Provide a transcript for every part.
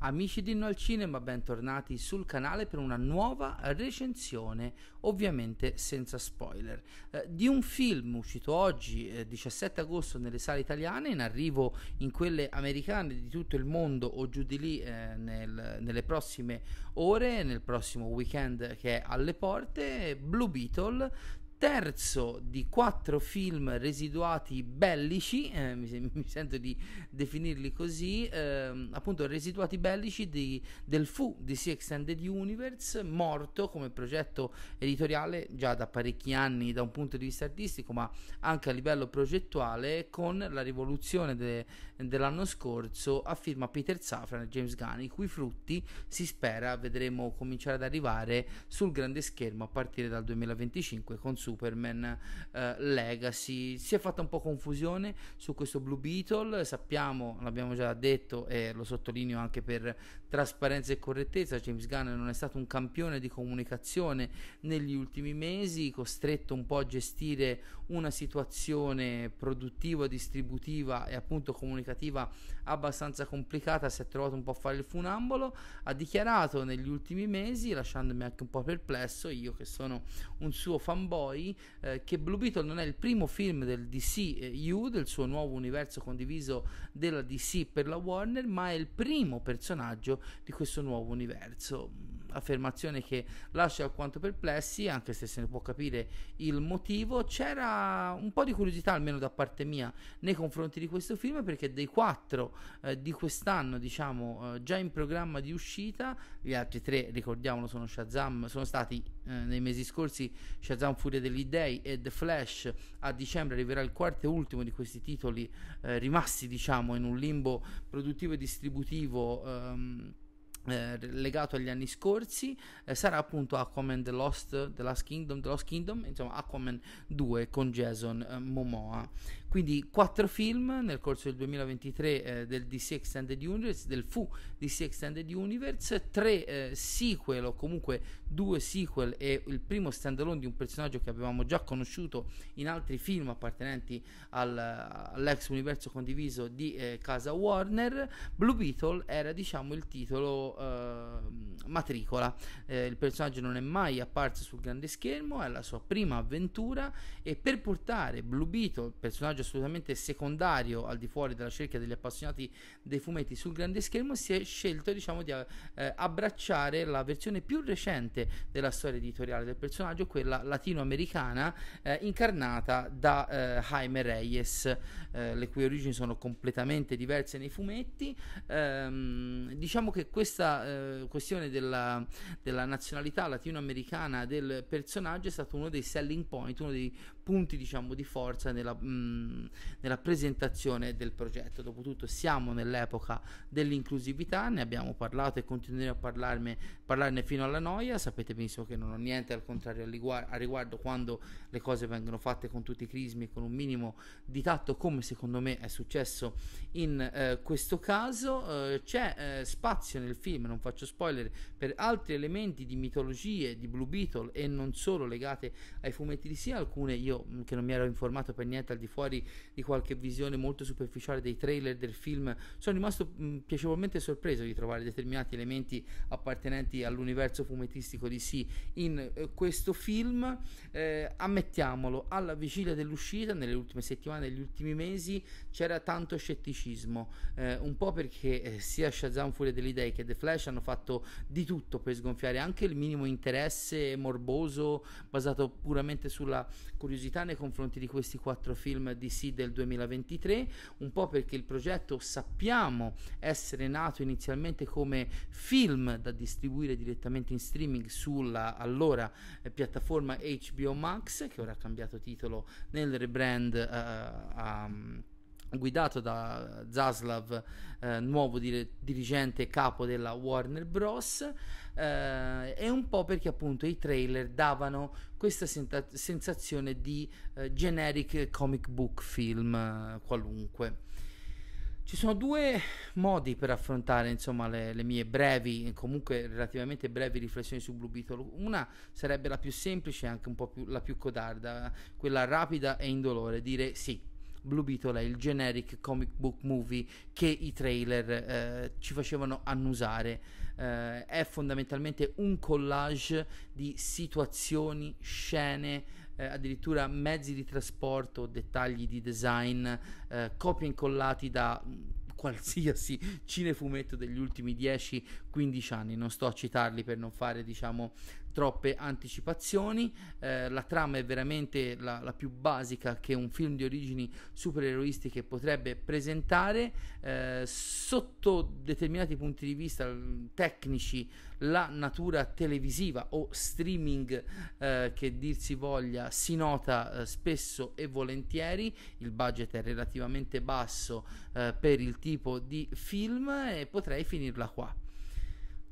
Amici di No al Cinema, bentornati sul canale per una nuova recensione, ovviamente senza spoiler, eh, di un film uscito oggi, eh, 17 agosto, nelle sale italiane, in arrivo in quelle americane di tutto il mondo o giù di lì eh, nel, nelle prossime ore, nel prossimo weekend che è alle porte, Blue Beetle terzo di quattro film residuati bellici, eh, mi, mi, sento di definirli così, eh, appunto residuati bellici di, del FU di Sea Extended Universe, morto come progetto editoriale già da parecchi anni da un punto di vista artistico, ma anche a livello progettuale con la rivoluzione de, dell'anno scorso a firma Peter Safran e James Gunn, i cui frutti si spera vedremo cominciare ad arrivare sul grande schermo a partire dal 2025 con Superman eh, Legacy. Si è fatta un po' confusione su questo Blue Beetle, sappiamo, l'abbiamo già detto e lo sottolineo anche per trasparenza e correttezza, James Gunn non è stato un campione di comunicazione negli ultimi mesi, costretto un po' a gestire una situazione produttiva, distributiva e appunto comunicativa abbastanza complicata, si è trovato un po' a fare il funambolo, ha dichiarato negli ultimi mesi, lasciandomi anche un po' perplesso, io che sono un suo fanboy, poi eh, che Blue Beetle non è il primo film del DCU, eh, del suo nuovo universo condiviso della DC per la Warner, ma è il primo personaggio di questo nuovo universo affermazione che lascia alquanto perplessi, anche se se ne può capire il motivo. C'era un po' di curiosità, almeno da parte mia, nei confronti di questo film, perché dei quattro eh, di quest'anno, diciamo, eh, già in programma di uscita, gli altri tre, ricordiamolo, sono, Shazam, sono stati eh, nei mesi scorsi Shazam Furia degli Dei e The Flash. A dicembre arriverà il quarto e ultimo di questi titoli eh, rimasti, diciamo, in un limbo produttivo e distributivo. Ehm, eh, legato agli anni scorsi eh, sarà appunto Aquaman The Lost, The Last Kingdom, The Lost Kingdom insomma Aquaman 2 con Jason eh, Momoa quindi quattro film nel corso del 2023 eh, del DC Extended Universe, del fu DC Extended Universe, tre eh, sequel o comunque due sequel e il primo standalone di un personaggio che avevamo già conosciuto in altri film appartenenti al, all'ex universo condiviso di eh, casa Warner. Blue Beetle era diciamo il titolo ehm, matricola. Eh, il personaggio non è mai apparso sul grande schermo, è la sua prima avventura e per portare Blue Beetle, personaggio personaggio assolutamente secondario al di fuori della cerchia degli appassionati dei fumetti sul grande schermo, si è scelto diciamo, di eh, eh abbracciare la versione più recente della storia editoriale del personaggio, quella latinoamericana eh, incarnata da eh, Jaime Reyes, eh, le cui origini sono completamente diverse nei fumetti. Ehm, diciamo che questa eh, questione della, della nazionalità latinoamericana del personaggio è stato uno dei selling point, uno dei punti diciamo, di forza nella, mh, mm, nella presentazione del progetto. Dopotutto siamo nell'epoca dell'inclusività, ne abbiamo parlato e continueremo a parlarne, parlarne fino alla noia, sapete benissimo che non ho niente al contrario a riguardo, a riguardo quando le cose vengono fatte con tutti i crismi e con un minimo di tatto come secondo me è successo in eh, questo caso. Eh, c'è eh, spazio nel film, non faccio spoiler, per altri elementi di mitologie di Blue Beetle e non solo legate ai fumetti di sì, alcune io che non mi ero informato per niente al di fuori fuori di qualche visione molto superficiale dei trailer del film, sono rimasto mh, mm, piacevolmente sorpreso di trovare determinati elementi appartenenti all'universo fumettistico di sì in eh, questo film. Eh, ammettiamolo, alla vigilia dell'uscita, nelle ultime settimane, negli ultimi mesi, c'era tanto scetticismo, eh, un po' perché eh, sia Shazam Furia dell'Idea che The Flash hanno fatto di tutto per sgonfiare anche il minimo interesse morboso basato puramente sulla curiosità nei confronti di questi quattro film di WWDC del 2023, un po' perché il progetto sappiamo essere nato inizialmente come film da distribuire direttamente in streaming sulla allora eh, piattaforma HBO Max, che ora ha cambiato titolo nel rebrand. Uh, um, guidato da Zaslav, eh, nuovo dir- dirigente capo della Warner Bros. Eh, e un po' perché appunto i trailer davano questa senta- sensazione di eh, generic comic book film eh, qualunque. Ci sono due modi per affrontare insomma, le, le, mie brevi, comunque relativamente brevi riflessioni su Blue Beetle. Una sarebbe la più semplice e anche un po' più, la più codarda, quella rapida e indolore, dire sì, Blue Beetle è il generic comic book movie che i trailer eh, ci facevano annusare. Eh, è fondamentalmente un collage di situazioni, scene, eh, addirittura mezzi di trasporto, dettagli di design, eh, copie incollati da mm, qualsiasi cinefumetto degli ultimi 10-15 anni. Non sto a citarli per non fare, diciamo, troppe anticipazioni, eh, la trama è veramente la, la, più basica che un film di origini supereroistiche potrebbe presentare, eh, sotto determinati punti di vista tecnici la natura televisiva o streaming eh, che dir si voglia si nota eh, spesso e volentieri, il budget è relativamente basso eh, per il tipo di film e potrei finirla qua.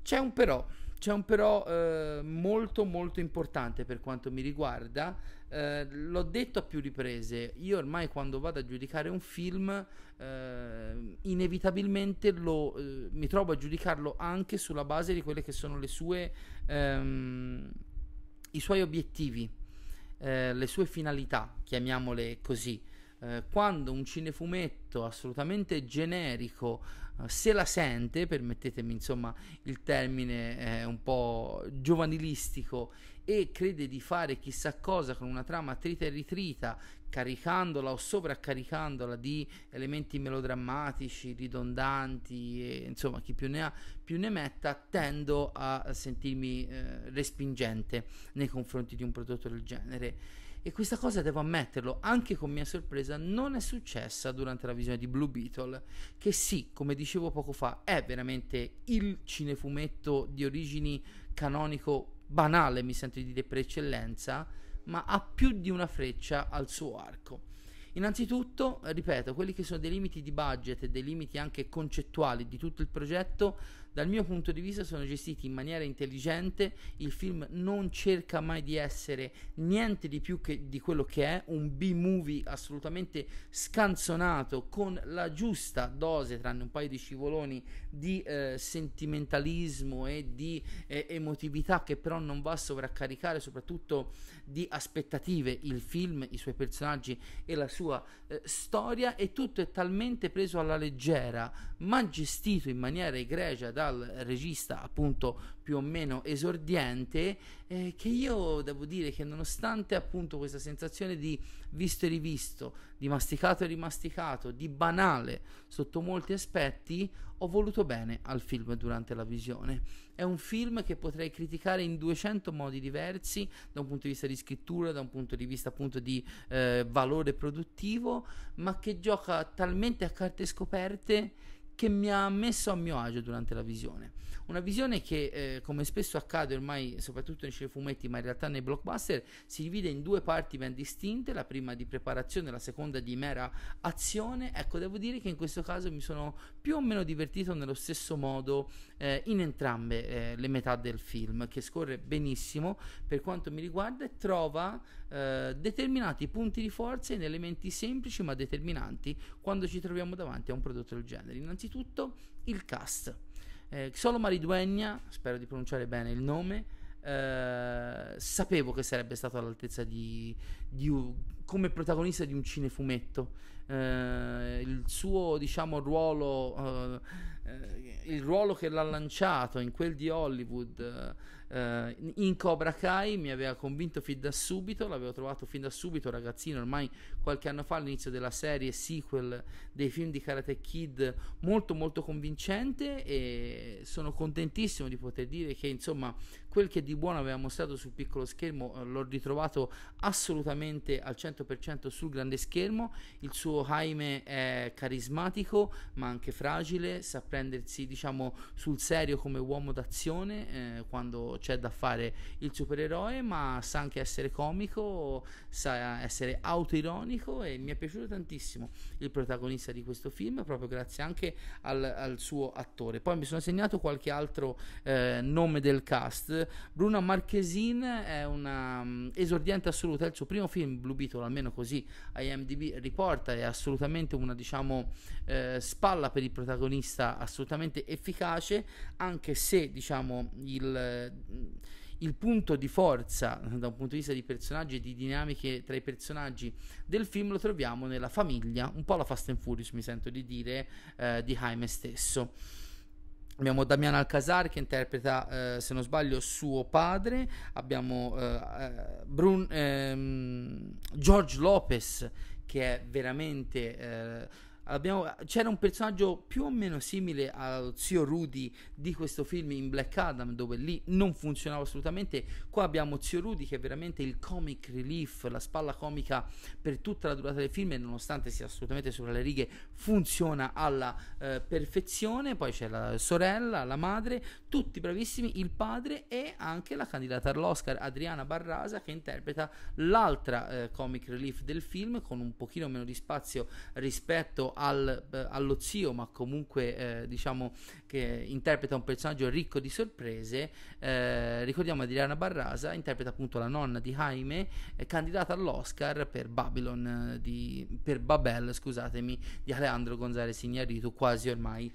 C'è un però. C'è un però eh, molto molto importante per quanto mi riguarda, eh, l'ho detto a più riprese, io ormai quando vado a giudicare un film eh, inevitabilmente lo, eh, mi trovo a giudicarlo anche sulla base di quelle che sono le sue, ehm, i suoi obiettivi, eh, le sue finalità, chiamiamole così. Eh, quando un cinefumetto assolutamente generico eh, se la sente, permettetemi insomma il termine eh, un po' giovanilistico, e crede di fare chissà cosa con una trama trita e ritrita, caricandola o sovraccaricandola di elementi melodrammatici, ridondanti, e, insomma chi più ne ha più ne metta, tendo a sentirmi eh, respingente nei confronti di un prodotto del genere e questa cosa devo ammetterlo, anche con mia sorpresa, non è successa durante la visione di Blue Beetle, che sì, come dicevo poco fa, è veramente il cinefumetto di origini canonico banale, mi sento di dire per eccellenza, ma ha più di una freccia al suo arco. Innanzitutto, ripeto, quelli che sono dei limiti di budget e dei limiti anche concettuali di tutto il progetto dal mio punto di vista sono gestiti in maniera intelligente, il film non cerca mai di essere niente di più che di quello che è, un B-movie assolutamente scanzonato con la giusta dose, tranne un paio di scivoloni, di eh, sentimentalismo e di eh, emotività che però non va a sovraccaricare soprattutto di aspettative il film, i suoi personaggi e la sua eh, storia e tutto è talmente preso alla leggera ma gestito in maniera egregia da dal regista appunto più o meno esordiente eh, che io devo dire che nonostante appunto questa sensazione di visto e rivisto, di masticato e rimasticato, di banale sotto molti aspetti, ho voluto bene al film durante la visione. È un film che potrei criticare in 200 modi diversi, da un punto di vista di scrittura, da un punto di vista appunto di eh, valore produttivo, ma che gioca talmente a carte scoperte che mi ha messo a mio agio durante la visione. Una visione che, eh, come spesso accade ormai, soprattutto nei cinefumetti, ma in realtà nei blockbuster, si divide in due parti ben distinte, la prima di preparazione, la seconda di mera azione. Ecco, devo dire che in questo caso mi sono più o meno divertito nello stesso modo eh, in entrambe eh, le metà del film, che scorre benissimo per quanto mi riguarda e trova eh, determinati punti di forza in elementi semplici ma determinanti quando ci troviamo davanti a un prodotto del genere. Innanzitutto innanzitutto il cast. Eh, solo Mariduegna, spero di pronunciare bene il nome, eh, sapevo che sarebbe stato all'altezza di, di come protagonista di un cinefumetto. Eh, il suo diciamo ruolo, eh, eh, il ruolo che l'ha lanciato in quel di Hollywood, Uh, in Cobra Kai mi aveva convinto fin da subito, l'avevo trovato fin da subito ragazzino, ormai qualche anno fa all'inizio della serie sequel dei film di Karate Kid, molto molto convincente e sono contentissimo di poter dire che insomma quel che di buono aveva mostrato sul piccolo schermo eh, l'ho ritrovato assolutamente al 100% sul grande schermo, il suo Jaime è carismatico ma anche fragile, sa prendersi diciamo sul serio come uomo d'azione eh, quando c'è da fare il supereroe, ma sa anche essere comico, sa essere autoironico e mi è piaciuto tantissimo il protagonista di questo film, proprio grazie anche al, al suo attore. Poi mi sono segnato qualche altro eh, nome del cast. Bruna Marchesin è una um, esordiente assoluta, è il suo primo film, Blue Beetle, almeno così IMDb riporta, è assolutamente una diciamo eh, spalla per il protagonista assolutamente efficace, anche se diciamo il il punto di forza da un punto di vista di personaggi e di dinamiche tra i personaggi del film lo troviamo nella famiglia, un po' la Fast and Furious mi sento di dire, eh, di Jaime stesso. Abbiamo Damiano Alcazar che interpreta, eh, se non sbaglio, suo padre, abbiamo eh, eh Brun, ehm, George Lopez che è veramente eh, Abbiamo, c'era un personaggio più o meno simile allo zio Rudy di questo film in Black Adam dove lì non funzionava assolutamente qua abbiamo zio Rudy che è veramente il comic relief la spalla comica per tutta la durata del film e nonostante sia assolutamente sopra le righe funziona alla eh, perfezione poi c'è la sorella la madre tutti bravissimi il padre e anche la candidata all'Oscar Adriana Barrasa che interpreta l'altra eh, comic relief del film con un pochino meno di spazio rispetto al, eh, allo zio, ma comunque eh, diciamo che interpreta un personaggio ricco di sorprese. Eh, ricordiamo Adriana Barrasa, interpreta appunto la nonna di Jaime, eh, candidata all'Oscar per Babylon eh, di, per Babel, scusatemi, di Alejandro González Signarito quasi ormai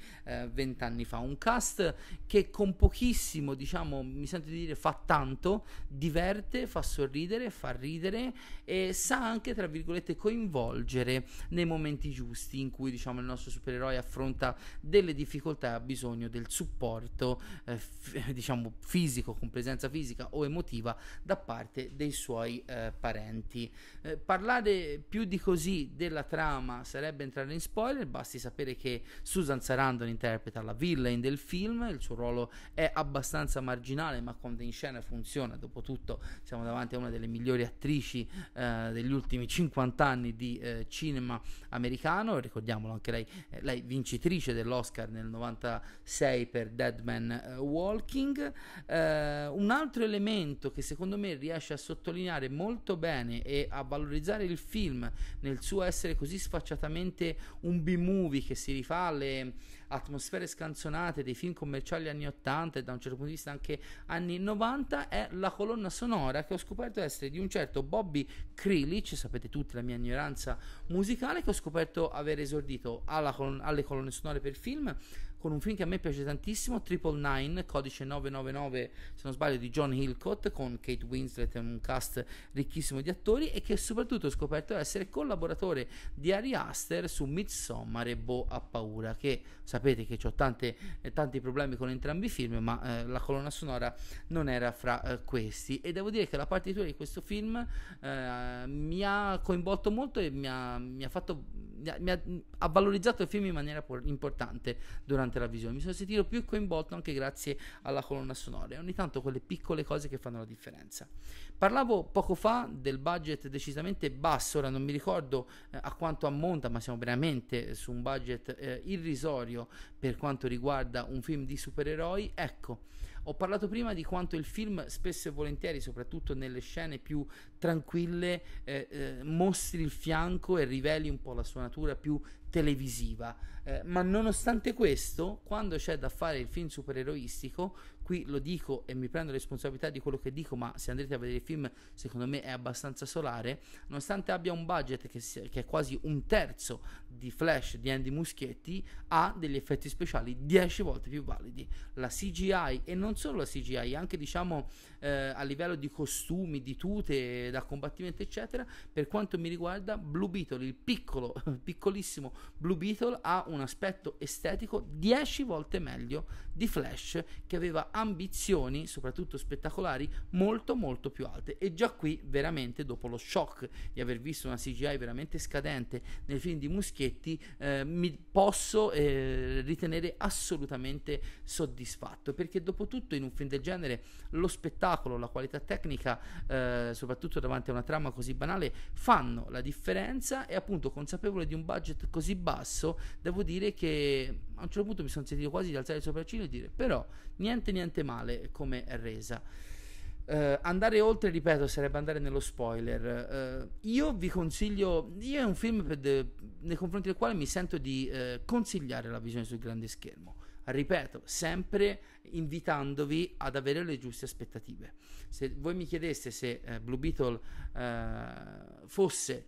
vent'anni fa. Un cast che con pochissimo, diciamo, mi sento di dire, fa tanto, diverte, fa sorridere, fa ridere e sa anche, tra virgolette, coinvolgere nei momenti giusti In in cui diciamo il nostro supereroe affronta delle difficoltà e ha bisogno del supporto eh, f- diciamo fisico con presenza fisica o emotiva da parte dei suoi eh, parenti eh, parlare più di così della trama sarebbe entrare in spoiler basti sapere che Susan Sarandon interpreta la villain del film il suo ruolo è abbastanza marginale ma quando in scena funziona dopotutto siamo davanti a una delle migliori attrici eh, degli ultimi 50 anni di eh, cinema americano ricordiamo ricordiamolo anche lei, eh, lei vincitrice dell'Oscar nel 96 per Dead Man eh, Walking. Eh, un altro elemento che secondo me riesce a sottolineare molto bene e a valorizzare il film nel suo essere così sfacciatamente un B-movie che si rifà alle atmosfere scanzonate dei film commerciali anni 80 e da un certo punto di vista anche anni 90 è la colonna sonora che ho scoperto essere di un certo Bobby Krilich, sapete tutti la mia ignoranza musicale, che ho scoperto aver esordito alla, alle colonne sonore per film con un film che a me piace tantissimo, Triple Nine, codice 999 se non sbaglio di John Hillcott con Kate Winslet e un cast ricchissimo di attori e che soprattutto ho scoperto essere collaboratore di Ari Aster su Midsommar e Bo a paura che sapete che ho tante, eh, tanti problemi con entrambi i film ma eh, la colonna sonora non era fra eh, questi e devo dire che la partitura di questo film eh, mi ha coinvolto molto e mi ha, mi ha fatto mi ha, ha, valorizzato il film in maniera importante durante la visione. Mi sono sentito più coinvolto anche grazie alla colonna sonora. E ogni tanto quelle piccole cose che fanno la differenza. Parlavo poco fa del budget decisamente basso, ora non mi ricordo eh, a quanto ammonta, ma siamo veramente su un budget eh, irrisorio per quanto riguarda un film di supereroi. Ecco ho parlato prima di quanto il film spesso e volentieri, soprattutto nelle scene più tranquille, eh, eh, mostri il fianco e riveli un po' la sua natura più televisiva. Eh, ma nonostante questo, quando c'è da fare il film supereroistico, qui lo dico e mi prendo responsabilità di quello che dico, ma se andrete a vedere il film, secondo me è abbastanza solare, nonostante abbia un budget che, sia, che è quasi un terzo di Flash di Andy Muschietti, ha degli effetti speciali 10 volte più validi. La CGI e non solo la CGI, anche diciamo eh, a livello di costumi, di tute da combattimento, eccetera, per quanto mi riguarda Blue Beetle, il piccolo, piccolissimo Blue Beetle ha un aspetto estetico 10 volte meglio di Flash che aveva ambizioni, soprattutto spettacolari, molto molto più alte. E già qui veramente dopo lo shock di aver visto una CGI veramente scadente nel film di Muschietti, eh, mi posso eh, ritenere assolutamente soddisfatto, perché dopo tutto in un film del genere lo spettacolo, la qualità tecnica, eh, soprattutto davanti a una trama così banale, fanno la differenza e appunto consapevole di un budget così basso, devo dire che a un certo punto mi sono sentito quasi di alzare il sopracciglio e dire però niente niente veramente male come resa. Uh, andare oltre, ripeto, sarebbe andare nello spoiler. Uh, io vi consiglio. Io è un film de, nei confronti del quale mi sento di uh, consigliare la visione sul grande schermo. Ripeto, sempre invitandovi ad avere le giuste aspettative. Se voi mi chiedeste se Blue Beetle fosse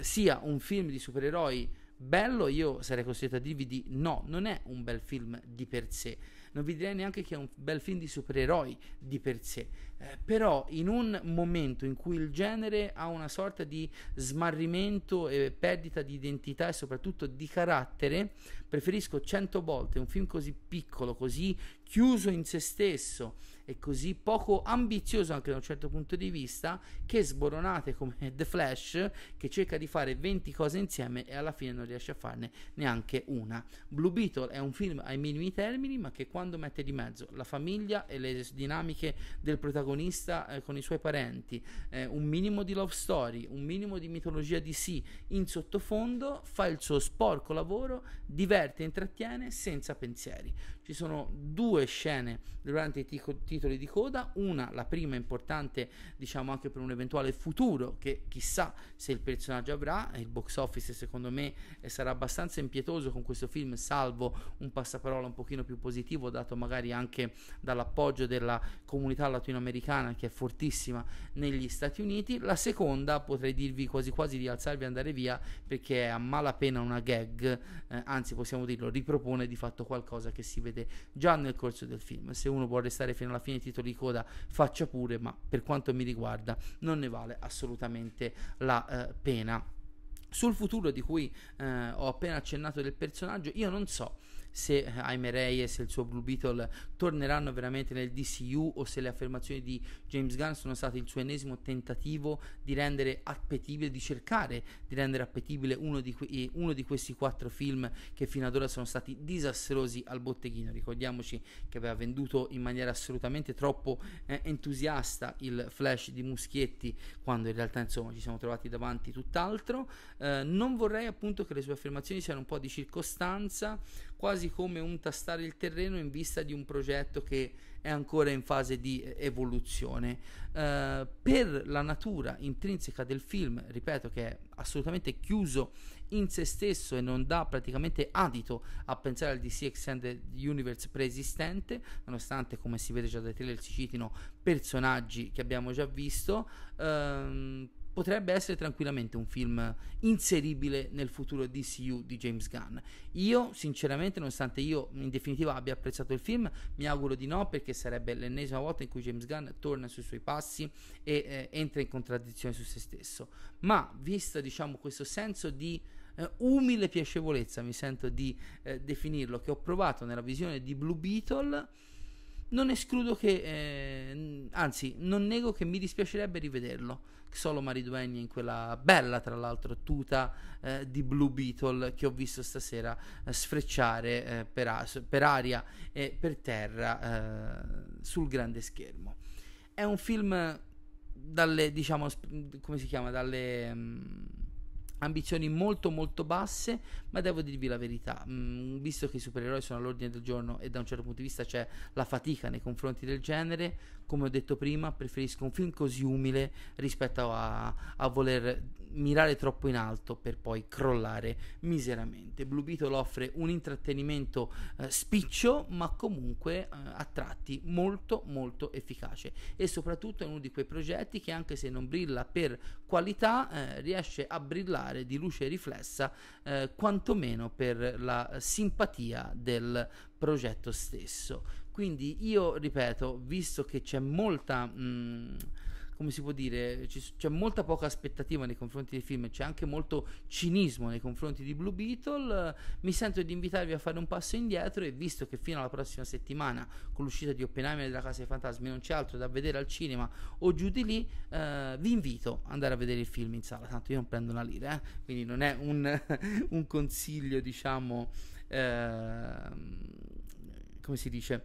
sia un film di supereroi bello, io sarei costretto a dirvi di no, non è un bel film di per sé non vi direi neanche che è un bel film di supereroi di per sé, eh, però in un momento in cui il genere ha una sorta di smarrimento e perdita di identità e soprattutto di carattere, preferisco cento volte un film così piccolo, così chiuso in se stesso, e così poco ambizioso anche da un certo punto di vista che sboronate come The Flash che cerca di fare 20 cose insieme e alla fine non riesce a farne neanche una. Blue Beetle è un film ai minimi termini ma che quando mette di mezzo la famiglia e le dinamiche del protagonista eh, con i suoi parenti, eh, un minimo di love story, un minimo di mitologia di sì in sottofondo, fa il suo sporco lavoro, diverte e intrattiene senza pensieri ci sono due scene durante i tico- titoli di coda, una, la prima importante diciamo anche per un eventuale futuro che chissà se il personaggio avrà, il box office secondo me eh, sarà abbastanza impietoso con questo film, salvo un passaparola un pochino più positivo dato magari anche dall'appoggio della comunità latinoamericana che è fortissima negli Stati Uniti, la seconda potrei dirvi quasi quasi di alzarvi e andare via perché è a malapena una gag, eh, anzi possiamo dirlo, ripropone di fatto qualcosa che si vede scoprirete già nel corso del film. Se uno può restare fino alla fine titoli di coda, faccia pure, ma per quanto mi riguarda non ne vale assolutamente la eh, pena. Sul futuro di cui eh, ho appena accennato del personaggio, io non so se Jaime Reyes e il suo Blue Beetle torneranno veramente nel DCU o se le affermazioni di James Gunn sono state il suo ennesimo tentativo di rendere appetibile, di cercare di rendere appetibile uno di, que- eh, uno di questi quattro film che fino ad ora sono stati disastrosi al botteghino. Ricordiamoci che aveva venduto in maniera assolutamente troppo eh, entusiasta il flash di Muschietti quando in realtà insomma ci siamo trovati davanti tutt'altro. Eh, non vorrei appunto che le sue affermazioni siano un po' di circostanza quasi come un tastare il terreno in vista di un progetto che è ancora in fase di evoluzione. Eh, per la natura intrinseca del film, ripeto che è assolutamente chiuso in se stesso e non dà praticamente adito a pensare al DC Extended Universe preesistente, nonostante come si vede già dai trailer si citino personaggi che abbiamo già visto. Ehm, potrebbe essere tranquillamente un film inseribile nel futuro DCU di James Gunn. Io, sinceramente, nonostante io in definitiva abbia apprezzato il film, mi auguro di no perché sarebbe l'ennesima volta in cui James Gunn torna sui suoi passi e eh, entra in contraddizione su se stesso. Ma visto diciamo, questo senso di eh, umile piacevolezza, mi sento di eh, definirlo, che ho provato nella visione di Blue Beetle non escludo che, eh, anzi, non nego che mi dispiacerebbe rivederlo. Solo Mariduegna in quella bella, tra l'altro, tuta eh, di Blue Beetle che ho visto stasera eh, sfrecciare eh, per, as- per, aria e per terra eh, sul grande schermo. È un film dalle, diciamo, sp- come si chiama? Dalle. Mh, mm, ambizioni molto molto basse, ma devo dirvi la verità, mh, mm, visto che i supereroi sono all'ordine del giorno e da un certo punto di vista c'è la fatica nei confronti del genere, come ho detto prima, preferisco un film così umile rispetto a, a voler mirare troppo in alto per poi crollare miseramente. Blue Beetle offre un intrattenimento eh, spiccio ma comunque eh, a tratti molto molto efficace e soprattutto è uno di quei progetti che anche se non brilla per qualità eh, riesce a brillare di luce riflessa eh, quantomeno per la simpatia del progetto stesso. Quindi io ripeto, visto che c'è molta... Mh, mm, come si può dire, c'è molta poca aspettativa nei confronti dei film, c'è anche molto cinismo nei confronti di Blue Beetle, mi sento di invitarvi a fare un passo indietro e visto che fino alla prossima settimana con l'uscita di Oppenheimer della Casa dei Fantasmi non c'è altro da vedere al cinema o giù di lì, eh, vi invito ad andare a vedere il film in sala, tanto io non prendo una lira, eh? quindi non è un, un consiglio diciamo... Eh, come si dice?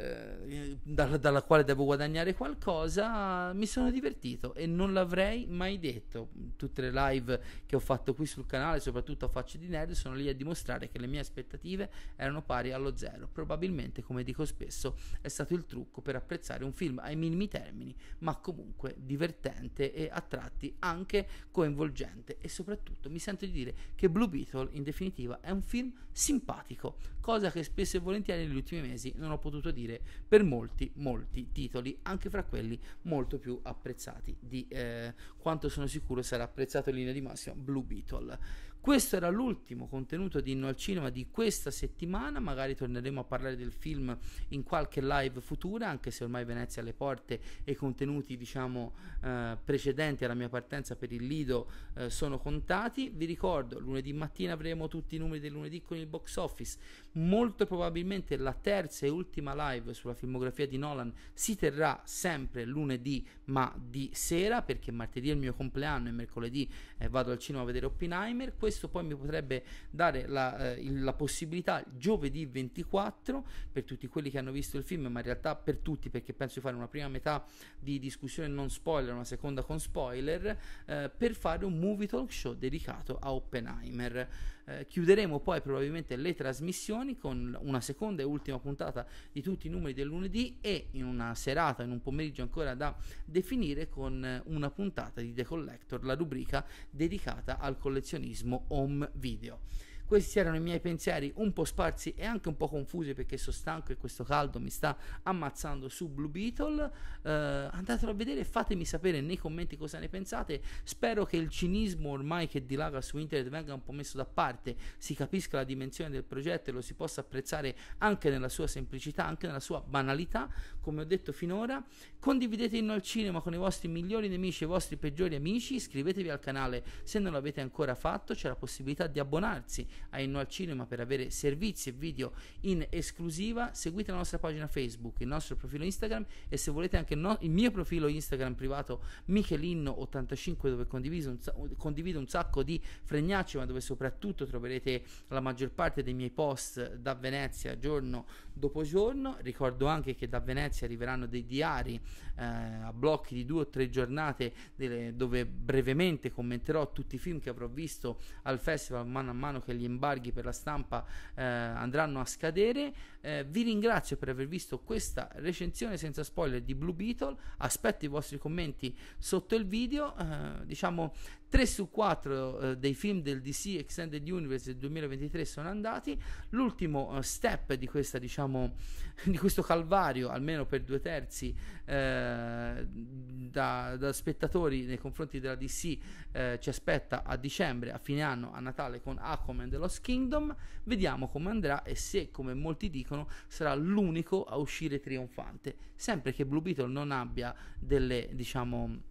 Eh, dalla, dalla quale devo guadagnare qualcosa, mi sono divertito e non l'avrei mai detto. Tutte le live che ho fatto qui sul canale, soprattutto a Faccio di Nerd, sono lì a dimostrare che le mie aspettative erano pari allo zero. Probabilmente, come dico spesso, è stato il trucco per apprezzare un film ai minimi termini, ma comunque divertente e a tratti anche coinvolgente. E soprattutto mi sento di dire che Blue Beetle, in definitiva, è un film simpatico, cosa che spesso e volentieri negli ultimi mesi non ho potuto dire dire per molti, molti titoli, anche fra quelli molto più apprezzati di eh, quanto sono sicuro sarà apprezzato in linea di massima Blue Beetle. Questo era l'ultimo contenuto di Inno al Cinema di questa settimana, magari torneremo a parlare del film in qualche live futura, anche se ormai Venezia alle porte e i contenuti diciamo eh, precedenti alla mia partenza per il Lido eh, sono contati. Vi ricordo, lunedì mattina avremo tutti i numeri del lunedì con il box office, molto probabilmente la terza e ultima live sulla filmografia di Nolan si terrà sempre lunedì ma di sera perché martedì è il mio compleanno e mercoledì eh, vado al cinema a vedere Oppenheimer questo poi mi potrebbe dare la, eh, la, possibilità giovedì 24 per tutti quelli che hanno visto il film, ma in realtà per tutti perché penso di fare una prima metà di discussione non spoiler, una seconda con spoiler, eh, per fare un movie talk show dedicato a Oppenheimer. Eh, chiuderemo poi probabilmente le trasmissioni con una seconda e ultima puntata di tutti i numeri del lunedì e in una serata, in un pomeriggio ancora da definire con una puntata di The Collector, la rubrica dedicata al collezionismo home video. Questi erano i miei pensieri un po' sparsi e anche un po' confusi perché sono stanco e questo caldo mi sta ammazzando su Blue Beetle. Eh, andatelo a vedere e fatemi sapere nei commenti cosa ne pensate. Spero che il cinismo ormai che dilaga su internet venga un po' messo da parte, si capisca la dimensione del progetto e lo si possa apprezzare anche nella sua semplicità, anche nella sua banalità, come ho detto finora. Condividete Inno al Cinema con i vostri migliori nemici e i vostri peggiori amici, iscrivetevi al canale se non l'avete ancora fatto, c'è la possibilità di abbonarsi a Inno al Cinema per avere servizi e video in esclusiva, seguite la nostra pagina Facebook, il nostro profilo Instagram e se volete anche no, il mio profilo Instagram privato Michelinno85 dove condivido un, condivido un sacco di fregnacci ma dove soprattutto troverete la maggior parte dei miei post da Venezia giorno dopo giorno. Ricordo anche che da Venezia arriveranno dei diari eh, a blocchi di due o tre giornate delle, dove brevemente commenterò tutti i film che avrò visto al festival mano a mano che li embarghi per la stampa eh, andranno a scadere. Eh, vi ringrazio per aver visto questa recensione senza spoiler di Blue Beetle. Aspetto i vostri commenti sotto il video. Eh, diciamo 3 su 4 eh, dei film del DC Extended Universe del 2023 sono andati. L'ultimo eh, step di, questa, diciamo, di, questo calvario, almeno per due terzi, eh, da, da, spettatori nei confronti della DC eh, ci aspetta a dicembre, a fine anno, a Natale con Aquaman The Lost Kingdom. Vediamo come andrà e se, come molti dicono, sarà l'unico a uscire trionfante. Sempre che Blue Beetle non abbia delle, diciamo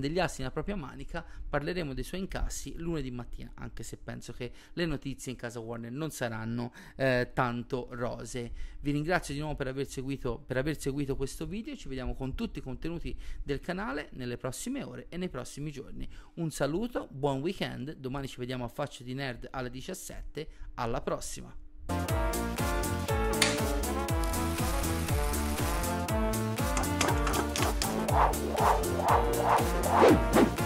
degli assi nella propria manica, parleremo dei suoi incassi lunedì mattina, anche se penso che le notizie in casa Warner non saranno eh, tanto rose. Vi ringrazio di nuovo per aver, seguito, per aver seguito questo video, ci vediamo con tutti i contenuti del canale nelle prossime ore e nei prossimi giorni. Un saluto, buon weekend, domani ci vediamo a Faccia di Nerd alle 17, alla prossima! Thank you.